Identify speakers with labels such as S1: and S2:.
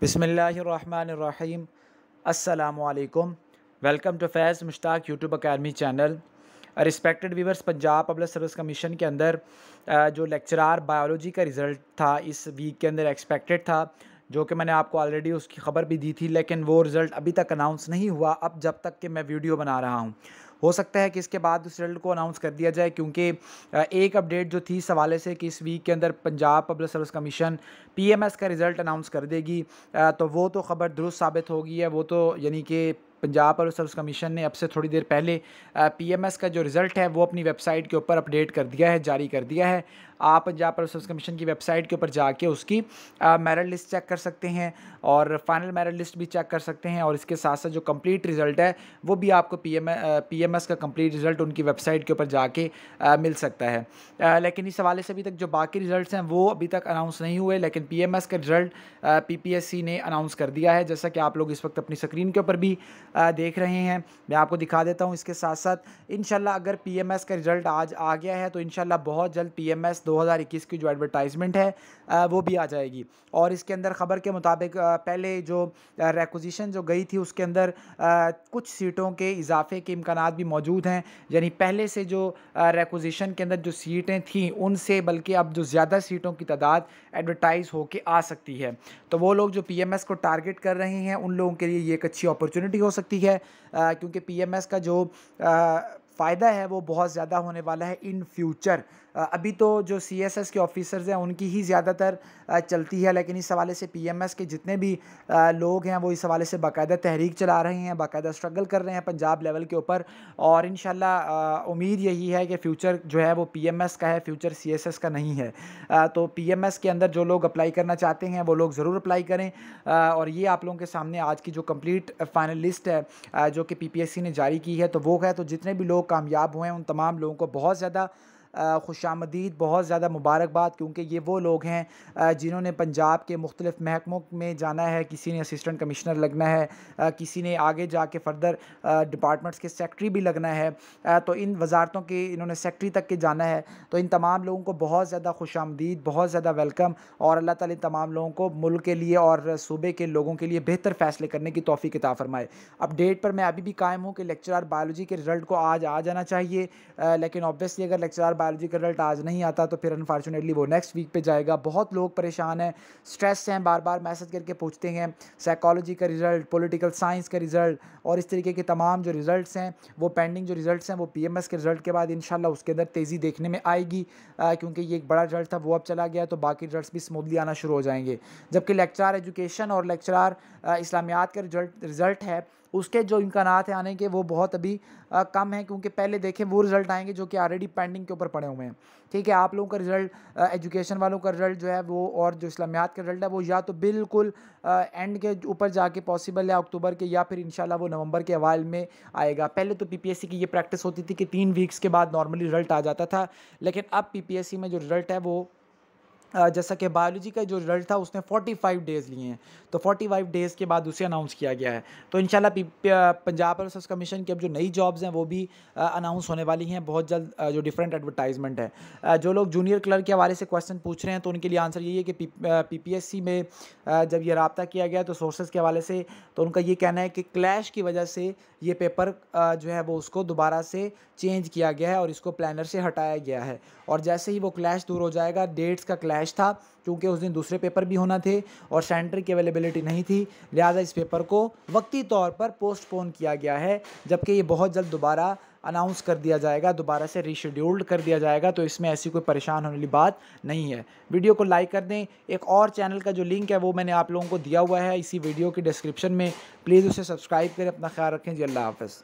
S1: بسم اللہ الرحمن الرحیم السلام علیکم welcome to Faiz Mushtaq YouTube academy channel respected viewers Punjab public service commission کے اندر جو لیکچرار بایولوجی کا رزلٹ تھا اس ویک کے اندر ایکسپیکٹڈ تھا جو کہ میں نے آپ کو آلریڈی اس کی خبر بھی دی تھی لیکن وہ رزلٹ ابھی تک اناؤنس نہیں ہوا اب جب تک کہ میں ویڈیو بنا رہا ہوں ہو سکتا ہے کہ اس کے بعد اس رزلٹ کو اناؤنس کر دیا جائے کیونکہ ایک اپڈیٹ جو تھی سوالے سے کہ اس ویک کے اندر Punjab public service commission P M S کا رزلٹ اناؤنس کر دے گی تو وہ تو خبر درست ثابت ہوگی ہے وہ تو یعنی کہ پنجاب پبلک سروس کمیشن نے اب سے تھوڑی دیر پہلے پی ایم ایس کا جو رزلٹ ہے وہ اپنی ویب سائٹ کے اوپر اپڈیٹ کر دیا ہے جاری کر دیا ہے آپ پنجاب پرسونس کمیشن کی ویب سائٹ کے اوپر جا کے اس کی میرٹ لسٹ چیک کر سکتے ہیں اور فائنل میرٹ لسٹ بھی چیک کر سکتے ہیں اور اس کے ساتھ ساتھ جو کمپلیٹ رزلٹ ہے وہ بھی آپ کو P M P M S کا کمپلیٹ ریزلٹ ان کی ویب سائٹ کے اوپر جا کے مل سکتا ہے لیکن اس حوالے سے ابھی تک جو باقی رزلٹس ہیں وہ ابھی تک اناؤنس نہیں ہوئے لیکن پی ایم ایس کا result P P S C نے اناؤنس کر دیا ہے جیسا کہ آپ لوگ اس وقت اپنی اسکرین کے اوپر بھی دیکھ رہے ہیں میں آپ کو دکھا دیتا ہوں اس کے ساتھ ساتھ ان شاء اللہ اگر پی ایم ایس کا رزلٹ آج آ گیا ہے تو ان شاء اللہ بہت جلد پی ایم ایس دو ہزار اکیس کی جو ایڈورٹائزمنٹ ہے وہ بھی آ جائے گی اور اس کے اندر خبر کے مطابق پہلے جو ریکوزیشن جو گئی تھی اس کے اندر کچھ سیٹوں کے اضافے کے امکانات بھی موجود ہیں یعنی پہلے سے جو ریکوزیشن کے اندر جو سیٹیں تھیں ان سے بلکہ اب جو زیادہ سیٹوں کی تعداد ایڈورٹائز ہو کے آ سکتی ہے تو وہ لوگ جو پی ایم ایس کو ٹارگٹ کر رہے ہیں ان لوگوں کے لیے یہ ایک اچھی اپورچونیٹی ہو سکتی ہے کیونکہ پی ایم ایس کا جو فائدہ ہے وہ بہت زیادہ ہونے والا ہے ان فیوچر ابھی تو جو سی ایس ایس کے آفیسرز ہیں ان کی ہی زیادہ تر چلتی ہے لیکن اس حوالے سے پی ایم ایس کے جتنے بھی لوگ ہیں وہ اس حوالے سے باقاعدہ تحریک چلا رہے ہیں باقاعدہ اسٹرگل کر رہے ہیں پنجاب لیول کے اوپر اور انشاءاللہ امید یہی ہے کہ فیوچر جو ہے وہ پی ایم ایس کا ہے فیوچر سی ایس ایس کا نہیں ہے تو پی ایم ایس کے اندر جو لوگ اپلائی کرنا چاہتے ہیں وہ لوگ ضرور اپلائی کریں اور یہ آپ لوگوں کے سامنے آج کی جو کمپلیٹ فائنل لسٹ ہے جو کہ پی پی ایس سی نے جاری کی ہے تو وہ ہے تو جتنے بھی لوگ کامیاب ہوئے ہیں ان تمام لوگوں کو بہت زیادہ خوش آمدید بہت زیادہ مبارکباد کیونکہ یہ وہ لوگ ہیں جنہوں نے پنجاب کے مختلف محکموں میں جانا ہے کسی نے اسسٹنٹ کمشنر لگنا ہے کسی نے آگے جا کے فردر ڈپارٹمنٹس کے سیکٹری بھی لگنا ہے تو ان وزارتوں کے انہوں نے سیکٹری تک کے جانا ہے تو ان تمام لوگوں کو بہت زیادہ خوش آمدید بہت زیادہ ویلکم اور اللہ تعالی تمام لوگوں کو ملک کے لیے اور صوبے کے لوگوں کے لیے بہتر فیصلے کرنے کی توفیق کتاب فرمائے اپ ڈیٹ پر میں ابھی بھی قائم ہوں کہ لیکچرار بایولوجی کے رزلٹ کو آج آ جانا چاہیے لیکن اوبیسلی اگر لیکچرار وجی کا رزلٹ آج نہیں آتا تو پھر انفارچونیٹلی وہ نیکسٹ ویک پہ جائے گا بہت لوگ پریشان ہیں اسٹریس ہیں بار بار میسج کر کے پوچھتے ہیں سائیکالوجی کا رزلٹ پولیٹیکل سائنس کا ریزلٹ اور اس طریقے کے تمام جو ریزلٹس ہیں وہ پینڈنگ جو ریزلٹس ہیں وہ پی ایم ایس کے رزلٹ کے بعد انشاءاللہ اس کے اندر تیزی دیکھنے میں آئے گی کیونکہ یہ ایک بڑا رزلٹ تھا وہ اب چلا گیا تو باقی ریزلٹس بھی اسموتھلی آنا شروع ہو جائیں گے جبکہ لیکچرار ایجوکیشن اور لیکچرار اسلامیات کا رزلٹ ریزلٹ ہے اس کے جو امکانات ہیں آنے کے وہ بہت ابھی کم ہیں کیونکہ پہلے دیکھیں وہ رزلٹ آئیں گے جو کہ آلریڈی پینڈنگ کے اوپر پڑے ہوئے ہیں ٹھیک ہے آپ لوگوں کا رزلٹ ایجوکیشن والوں کا رزلٹ جو ہے وہ اور جو اسلامیات کا رزلٹ ہے وہ یا تو بالکل اینڈ کے اوپر جا کے پاسبل ہے اکتوبر کے یا پھر انشاءاللہ وہ نومبر کے حوال میں آئے گا پہلے تو پی پی ایس سی کی یہ پریکٹس ہوتی تھی کہ تین ویکس کے بعد نارملی رزلٹ آ جاتا تھا لیکن اب پی پی ایس سی میں جو رزلٹ ہے وہ جیسا کہ بایولوجی کا جو رزلٹ تھا اس نے فورٹی فائیو ڈیز لیے ہیں تو فورٹی فائیو ڈیز کے بعد اسے اناؤنس کیا گیا ہے تو ان شاء اللہ پنجاب ریسرس کمیشن کی اب جو نئی جابس ہیں وہ بھی اناؤنس ہونے والی ہیں بہت جلد جو ڈفرینٹ ایڈورٹائزمنٹ ہے جو لوگ جونیئر کلرک کے حوالے سے کویشچن پوچھ رہے ہیں تو ان کے لیے آنسر یہی ہے کہ پی پی ایس سی میں جب یہ رابطہ کیا گیا تو سورسز کے حوالے سے تو ان کا یہ کہنا ہے کہ کلیش کی وجہ سے یہ پیپر جو ہے وہ اس کو دوبارہ سے چینج کیا گیا ہے اور اس کو پلانر سے ہٹایا گیا ہے اور جیسے ہی وہ کلیش دور ہو جائے گا ڈیٹس کا کلیش کریش تھا کیونکہ اس دن دوسرے پیپر بھی ہونا تھے اور سینٹر کی اویلیبلٹی نہیں تھی لہٰذا اس پیپر کو وقتی طور پر پوسٹ پون کیا گیا ہے جبکہ یہ بہت جلد دوبارہ اناؤنس کر دیا جائے گا دوبارہ سے ریشیڈیولڈ کر دیا جائے گا تو اس میں ایسی کوئی پریشان ہونے والی بات نہیں ہے ویڈیو کو لائک کر دیں ایک اور چینل کا جو لنک ہے وہ میں نے آپ لوگوں کو دیا ہوا ہے اسی ویڈیو کی ڈسکرپشن میں پلیز اسے سبسکرائب کریں اپنا خیال رکھیں جی اللہ حافظ